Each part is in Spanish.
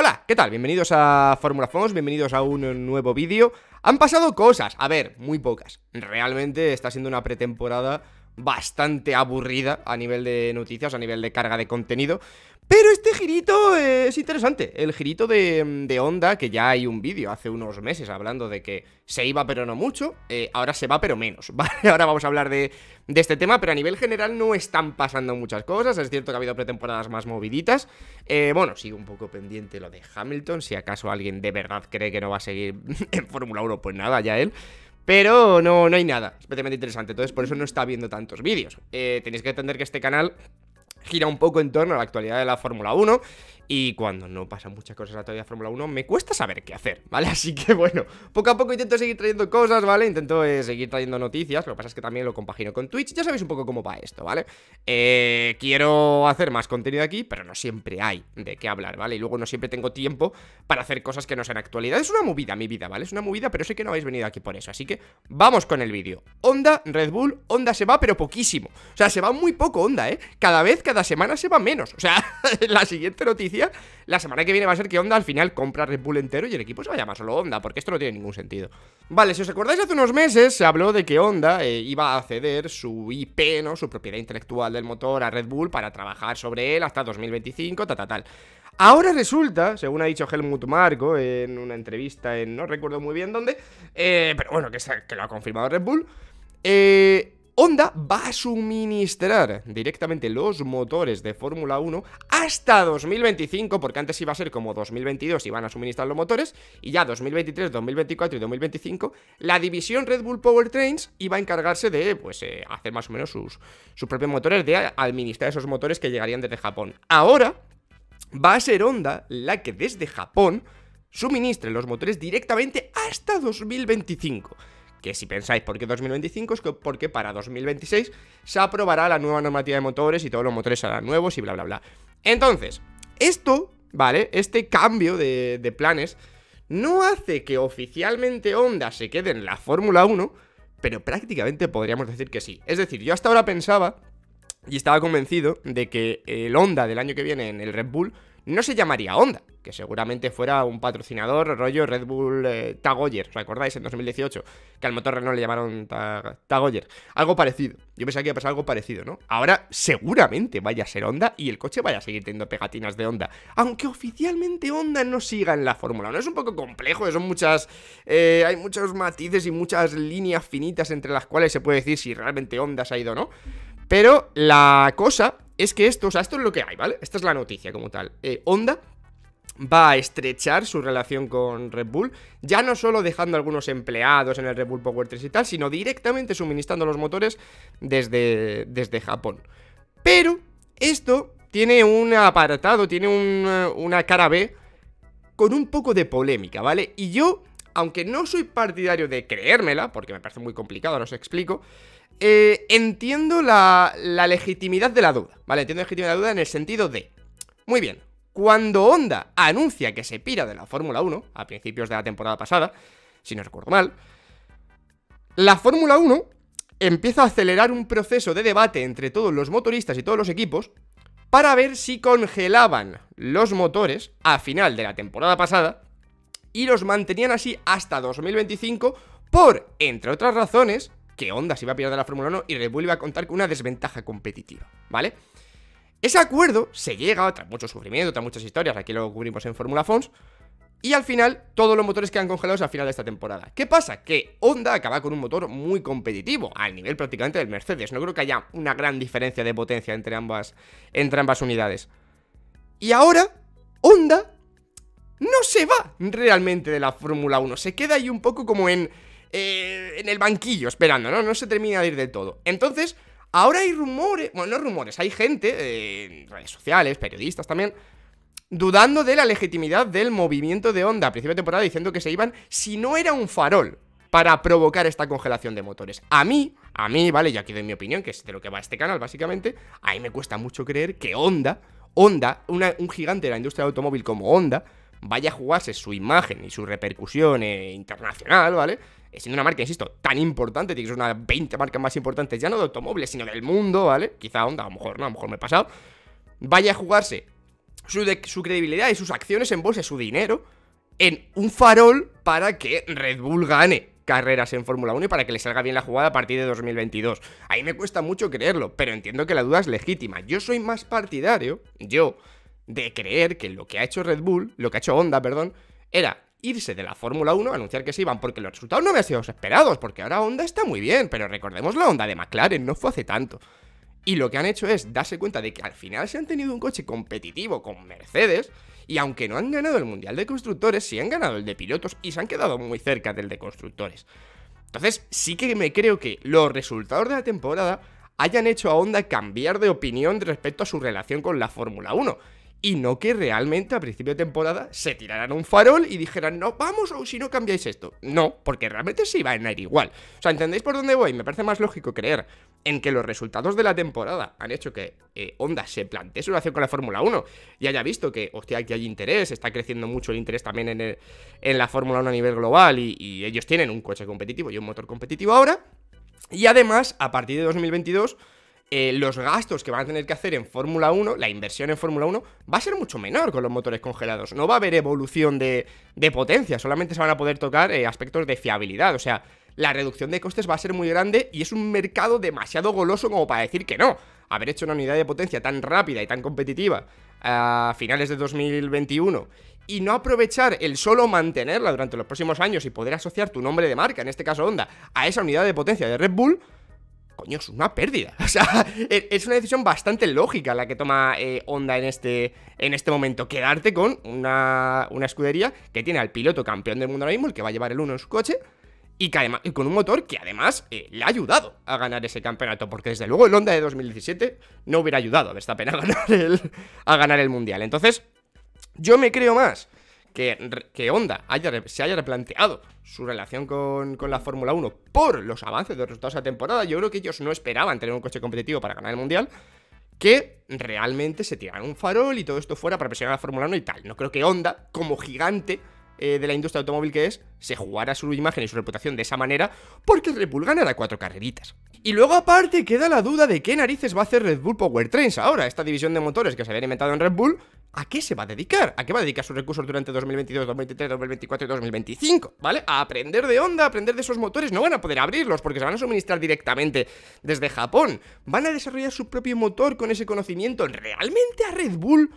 Hola, ¿qué tal? Bienvenidos a Fórmula Fons, bienvenidos a un nuevo vídeo. Han pasado cosas, a ver, muy pocas. Realmente está siendo una pretemporada bastante aburrida a nivel de noticias, a nivel de carga de contenido. Pero este girito eh, es interesante, el girito de, de Honda, que ya hay un vídeo hace unos meses hablando de que se iba pero no mucho, eh, ahora se va pero menos, ¿vale? Ahora vamos a hablar de, este tema, pero a nivel general no están pasando muchas cosas, es cierto que ha habido pretemporadas más moviditas, eh, bueno, sigo un poco pendiente lo de Hamilton, si acaso alguien de verdad cree que no va a seguir en Fórmula 1, pues nada, ya él. Pero no, no hay nada especialmente interesante, entonces por eso no está viendo tantos vídeos. Eh, tenéis que entender que este canal gira un poco en torno a la actualidad de la Fórmula 1 y cuando no pasan muchas cosas a todavía Fórmula 1, me cuesta saber qué hacer, ¿vale? Así que bueno, poco a poco intento seguir trayendo cosas, ¿vale? Intento eh, seguir trayendo noticias, lo que pasa es que también lo compagino con Twitch, ya sabéis un poco cómo va esto, ¿vale? Eh, quiero hacer más contenido aquí, pero no siempre hay de qué hablar, ¿vale? Y luego no siempre tengo tiempo para hacer cosas que no sean actualidad. Es una movida mi vida, ¿vale? Es una movida, pero sé que no habéis venido aquí por eso, así que vamos con el vídeo. Onda, Red Bull, Onda se va, pero poquísimo. O sea, se va muy poco Onda, ¿eh? Cada vez, cada semana se va menos. O sea, la siguiente noticia la semana que viene va a ser que Honda al final compra Red Bull entero y el equipo se va a llamar solo Honda, porque esto no tiene ningún sentido. Vale, si os acordáis, hace unos meses se habló de que Honda eh, iba a ceder su IP, ¿no? Su propiedad intelectual del motor a Red Bull para trabajar sobre él hasta 2025, ta, ta, tal. Ahora resulta, según ha dicho Helmut Marko en una entrevista en no recuerdo muy bien dónde, eh, pero bueno, que, que lo ha confirmado Red Bull, eh, Honda va a suministrar directamente los motores de Fórmula 1 hasta 2025, porque antes iba a ser como 2022 iban a suministrar los motores, y ya 2023, 2024 y 2025, la división Red Bull Powertrains iba a encargarse de pues, eh, hacer más o menos sus, sus propios motores, de administrar esos motores que llegarían desde Japón. Ahora va a ser Honda la que desde Japón suministre los motores directamente hasta 2025 que si pensáis por qué 2025 es porque para 2026 se aprobará la nueva normativa de motores y todos los motores serán nuevos y bla, bla, bla. Entonces, esto, ¿vale? Este cambio de, de planes no hace que oficialmente Honda se quede en la Fórmula 1, pero prácticamente podríamos decir que sí. Es decir, yo hasta ahora pensaba y estaba convencido de que el Honda del año que viene en el Red Bull no se llamaría Honda, que seguramente fuera un patrocinador rollo Red Bull eh, Tag Tagoyer, ¿os En 2018, que al motor Renault le llamaron Tag Tagoyer. Algo parecido. Yo pensaba que iba a pasar algo parecido, ¿no? Ahora seguramente vaya a ser Honda y el coche vaya a seguir teniendo pegatinas de Honda. Aunque oficialmente Honda no siga en la Fórmula 1. Es un poco complejo, son muchas... Eh, hay muchos matices y muchas líneas finitas entre las cuales se puede decir si realmente Honda se ha ido o no. Pero la cosa es que esto, o sea, esto es lo que hay, ¿vale? Esta es la noticia como tal. Eh, Honda va a estrechar su relación con Red Bull, ya no solo dejando algunos empleados en el Red Bull Power 3 y tal, sino directamente suministrando los motores desde, desde Japón. Pero esto tiene un apartado, tiene una cara B con un poco de polémica, ¿vale? Y yo aunque no soy partidario de creérmela, porque me parece muy complicado, ahora os explico, eh, entiendo la, la legitimidad de la duda, ¿vale? Entiendo la legitimidad de la duda en el sentido de, muy bien, cuando Honda anuncia que se pira de la Fórmula 1, a principios de la temporada pasada, si no recuerdo mal, la Fórmula 1 empieza a acelerar un proceso de debate entre todos los motoristas y todos los equipos para ver si congelaban los motores a final de la temporada pasada y los mantenían así hasta 2025 por, entre otras razones, que Honda se iba a pillar de la Fórmula 1 y Red Bull a contar con una desventaja competitiva, ¿vale? Ese acuerdo se llega tras mucho sufrimiento, tras muchas historias, aquí lo cubrimos en Fórmula Fons, y al final todos los motores quedan congelados al final de esta temporada. ¿Qué pasa? Que Honda acaba con un motor muy competitivo, al nivel prácticamente del Mercedes. No creo que haya una gran diferencia de potencia entre ambas, entre ambas unidades. Y ahora, Honda no se va realmente de la Fórmula 1, se queda ahí un poco como en, eh, en el banquillo esperando, ¿no? No se termina de ir del todo. Entonces, ahora hay rumores, bueno, no rumores, hay gente, eh, En redes sociales, periodistas también, dudando de la legitimidad del movimiento de Honda a principio de temporada diciendo que se iban si no era un farol para provocar esta congelación de motores. A mí, a mí, vale, ya aquí doy mi opinión, que es de lo que va este canal básicamente, a mí me cuesta mucho creer que Honda, Honda, un gigante de la industria del automóvil como Honda, vaya a jugarse su imagen y su repercusión internacional, ¿vale? Eh, siendo una marca, insisto, tan importante, tiene que ser una de las 20 marcas más importantes, ya no de automóviles, sino del mundo, ¿vale? Quizá onda, a lo mejor, no, a lo mejor me he pasado. Vaya a jugarse su, su credibilidad y sus acciones en bolsa, su dinero, en un farol para que Red Bull gane carreras en Fórmula 1 y para que le salga bien la jugada a partir de 2022. Ahí me cuesta mucho creerlo, pero entiendo que la duda es legítima. Yo soy más partidario, yo, de creer que lo que ha hecho Red Bull, lo que ha hecho Honda, perdón, era irse de la Fórmula 1, anunciar que se iban porque los resultados no habían sido los esperados, porque ahora Honda está muy bien, pero recordemos la Honda de McLaren, no fue hace tanto. Y lo que han hecho es darse cuenta de que al final se han tenido un coche competitivo con Mercedes, y aunque no han ganado el Mundial de Constructores, sí han ganado el de pilotos y se han quedado muy cerca del de Constructores. Entonces, sí que me creo que los resultados de la temporada hayan hecho a Honda cambiar de opinión respecto a su relación con la Fórmula 1 y no que realmente a principio de temporada se tiraran un farol y dijeran, no, vamos o si no cambiáis esto. No, porque realmente se iba a ir igual. O sea, ¿entendéis por dónde voy? Me parece más lógico creer en que los resultados de la temporada han hecho que eh, Honda se plantee su relación con la Fórmula 1 y haya visto que, hostia, aquí hay interés, está creciendo mucho el interés también en, la Fórmula 1 a nivel global y ellos tienen un coche competitivo y un motor competitivo ahora. Y además, a partir de 2022 eh, los gastos que van a tener que hacer en Fórmula 1, la inversión en Fórmula 1, va a ser mucho menor con los motores congelados. No va a haber evolución de, potencia, solamente se van a poder tocar eh, aspectos de fiabilidad. O sea, la reducción de costes va a ser muy grande y es un mercado demasiado goloso como para decir que no. Haber hecho una unidad de potencia tan rápida y tan competitiva a finales de 2021 y no aprovechar el solo mantenerla durante los próximos años y poder asociar tu nombre de marca, en este caso Honda, a esa unidad de potencia de Red Bull, coño, es una pérdida. O sea, e-, es una decisión bastante lógica la que toma eh, Honda en este, en este momento. Quedarte con una, una escudería que tiene al piloto campeón del mundo ahora mismo, el que va a llevar el 1 en su coche, y, que con un motor que además eh, le ha ayudado a ganar ese campeonato, porque desde luego el Honda de 2017 no hubiera ayudado a esta pena ganar el, a ganar el Mundial. Entonces, yo me creo más que, Honda se haya replanteado su relación con, la Fórmula 1 por los avances de resultados de la temporada, yo creo que ellos no esperaban tener un coche competitivo para ganar el Mundial, que realmente se tiraran un farol y todo esto fuera para presionar a la Fórmula 1 y tal. No creo que Honda, como gigante eh, de la industria automóvil que es, se jugara su imagen y su reputación de esa manera porque Red Bull ganara cuatro carreritas. Y luego aparte queda la duda de qué narices va a hacer Red Bull Powertrains ahora, esta división de motores que se había inventado en Red Bull, ¿A qué se va a dedicar? ¿A qué va a dedicar sus recursos durante 2022, 2023, 2024 y 2025? ¿Vale? A aprender de onda, a aprender de esos motores. No van a poder abrirlos porque se van a suministrar directamente desde Japón. Van a desarrollar su propio motor con ese conocimiento. ¿Realmente a Red Bull?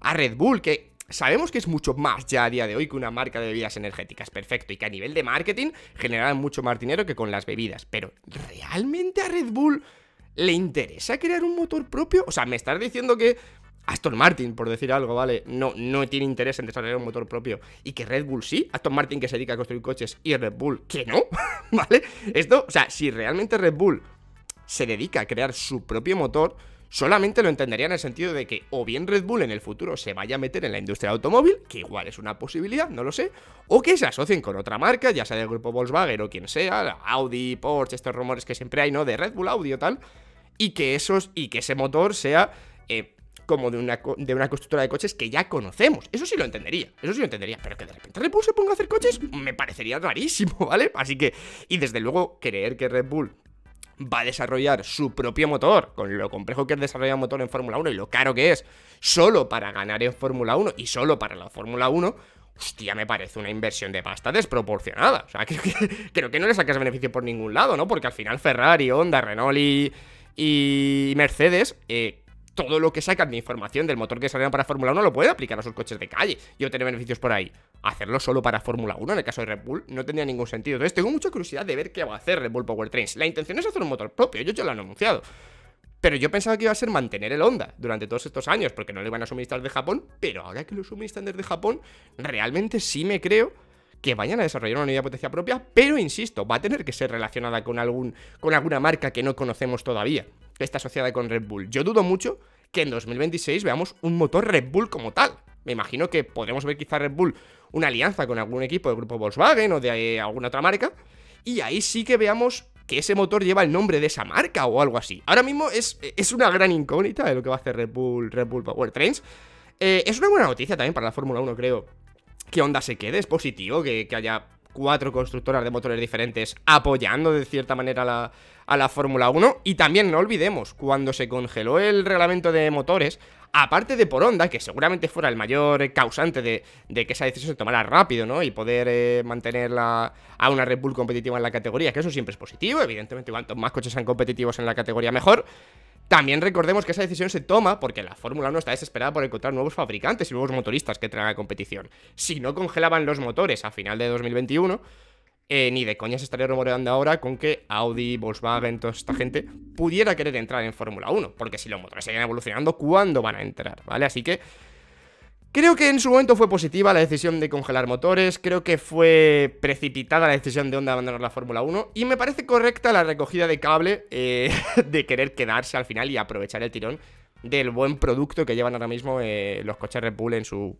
A Red Bull, que sabemos que es mucho más ya a día de hoy que una marca de bebidas energéticas, perfecto, y que a nivel de marketing generan mucho más dinero que con las bebidas. Pero, ¿realmente a Red Bull le interesa crear un motor propio? O sea, ¿me estás diciendo que Aston Martin, por decir algo, ¿vale? No, no tiene interés en desarrollar un motor propio. Y que Red Bull sí, Aston Martin que se dedica a construir coches y Red Bull que no, ¿vale? Esto, o sea, si realmente Red Bull se dedica a crear su propio motor, solamente lo entendería en el sentido de que o bien Red Bull en el futuro se vaya a meter en la industria automóvil, que igual es una posibilidad, no lo sé, o que se asocien con otra marca, ya sea del grupo Volkswagen o quien sea, Audi, Porsche, estos rumores que siempre hay, ¿no? De Red Bull, Audi o tal, y que esos, y que ese motor sea... Eh, como de una, de una constructora de coches que ya conocemos. Eso sí lo entendería, eso sí lo entendería. Pero que de repente Red Bull se ponga a hacer coches, me parecería rarísimo, ¿vale? Así que, y desde luego, creer que Red Bull va a desarrollar su propio motor, con lo complejo que es desarrollar un motor en Fórmula 1 y lo caro que es, solo para ganar en Fórmula 1 y solo para la Fórmula 1, hostia, me parece una inversión de pasta desproporcionada. O sea, creo que, creo que no le sacas beneficio por ningún lado, ¿no? Porque al final Ferrari, Honda, Renault y, y Mercedes... Eh, todo lo que sacan de información del motor que salieron para Fórmula 1 lo puede aplicar a sus coches de calle y obtener beneficios por ahí. Hacerlo solo para Fórmula 1 en el caso de Red Bull no tendría ningún sentido. Entonces tengo mucha curiosidad de ver qué va a hacer Red Bull Powertrains. La intención es hacer un motor propio, ellos ya lo han anunciado. Pero yo pensaba que iba a ser mantener el Honda durante todos estos años, porque no le iban a suministrar de Japón, pero ahora que lo suministran desde Japón, realmente sí me creo que vayan a desarrollar una unidad de potencia propia, pero insisto, va a tener que ser relacionada con, algún, con alguna marca que no conocemos todavía está asociada con Red Bull. Yo dudo mucho que en 2026 veamos un motor Red Bull como tal. Me imagino que podemos ver quizá Red Bull una alianza con algún equipo del grupo Volkswagen o de eh, alguna otra marca. Y ahí sí que veamos que ese motor lleva el nombre de esa marca o algo así. Ahora mismo es, es una gran incógnita de lo que va a hacer Red Bull, Red Bull Power Trains. Eh, es una buena noticia también para la Fórmula 1, creo. Que onda se quede, es positivo que haya cuatro constructoras de motores diferentes apoyando de cierta manera a la Fórmula 1. Y también no olvidemos, cuando se congeló el reglamento de motores, aparte de por Honda, que seguramente fuera el mayor causante de, que esa decisión se tomara rápido, ¿no? Y poder mantenerla eh, mantener a una Red Bull competitiva en la categoría, que eso siempre es positivo, evidentemente cuanto más coches sean competitivos en la categoría mejor. También recordemos que esa decisión se toma porque la Fórmula 1 está desesperada por encontrar nuevos fabricantes y nuevos motoristas que traigan a competición. Si no congelaban los motores a final de 2021, eh, ni de coña se estaría rumoreando ahora con que Audi, Volkswagen, toda esta gente pudiera querer entrar en Fórmula 1, porque si los motores siguen evolucionando, ¿cuándo van a entrar? ¿Vale? Así que Creo que en su momento fue positiva la decisión de congelar motores, creo que fue precipitada la decisión de Honda de abandonar la Fórmula 1 y me parece correcta la recogida de cable eh, de querer quedarse al final y aprovechar el tirón del buen producto que llevan ahora mismo eh, los coches Red Bull en su,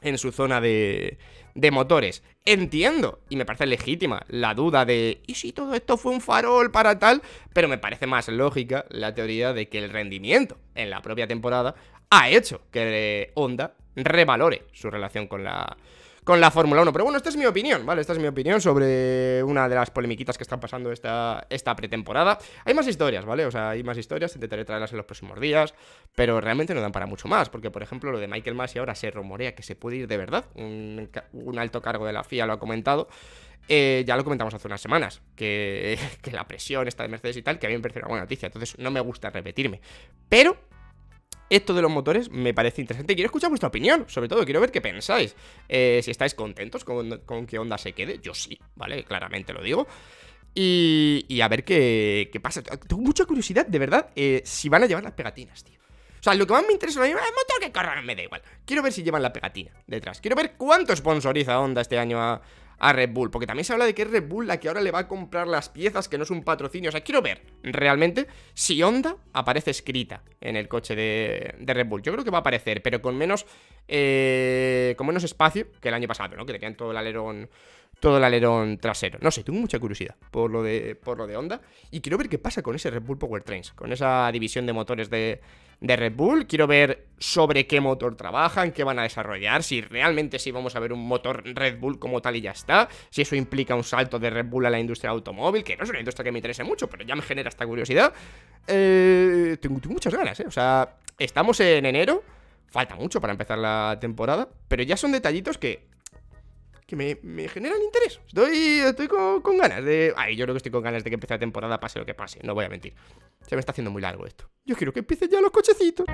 en su zona de, de motores. Entiendo y me parece legítima la duda de ¿y si todo esto fue un farol para tal? Pero me parece más lógica la teoría de que el rendimiento en la propia temporada ha hecho que eh, Honda revalore su relación con la, con la Fórmula 1. Pero bueno, esta es mi opinión, ¿vale? Esta es mi opinión sobre una de las polemiquitas que están pasando esta, esta pretemporada. Hay más historias, ¿vale? O sea, hay más historias, intentaré traerlas en los próximos días, pero realmente no dan para mucho más, porque por ejemplo lo de Michael Masi ahora se rumorea que se puede ir de verdad, un, alto cargo de la FIA lo ha comentado. Eh, ya lo comentamos hace unas semanas, que, que la presión está de Mercedes y tal, que a mí me parece una buena noticia, entonces no me gusta repetirme. Pero esto de los motores me parece interesante. Quiero escuchar vuestra opinión, sobre todo, quiero ver qué pensáis. Eh, si estáis contentos con, que onda se quede, yo sí, ¿vale? Claramente lo digo. Y, y, a ver qué, qué, pasa. Tengo mucha curiosidad, de verdad, eh, si van a llevar las pegatinas, tío. O sea, lo que más me interesa es el ah, motor que corran, me da igual. Quiero ver si llevan la pegatina detrás. Quiero ver cuánto sponsoriza Honda este año a, a Red Bull. Porque también se habla de que es Red Bull la que ahora le va a comprar las piezas, que no es un patrocinio. O sea, quiero ver realmente si Honda aparece escrita en el coche de, de Red Bull. Yo creo que va a aparecer, pero con menos, eh, con menos espacio que el año pasado, ¿no? Que tenían todo el alerón todo el alerón trasero. No sé, tengo mucha curiosidad por lo de, por lo de Honda y quiero ver qué pasa con ese Red Bull Powertrains, con esa división de motores de, de Red Bull. Quiero ver sobre qué motor trabajan, qué van a desarrollar, si realmente sí vamos a ver un motor Red Bull como tal y ya está, si eso implica un salto de Red Bull a la industria automóvil, que no es una industria que me interese mucho, pero ya me genera esta curiosidad. Eh, tengo, tengo muchas ganas, ¿eh? O sea, estamos en enero, falta mucho para empezar la temporada, pero ya son detallitos que que me, me generan interés. Estoy, estoy con, con, ganas de... Ay, yo creo que estoy con ganas de que empiece la temporada, pase lo que pase, no voy a mentir. Se me está haciendo muy largo esto. Yo quiero que empiecen ya los cochecitos.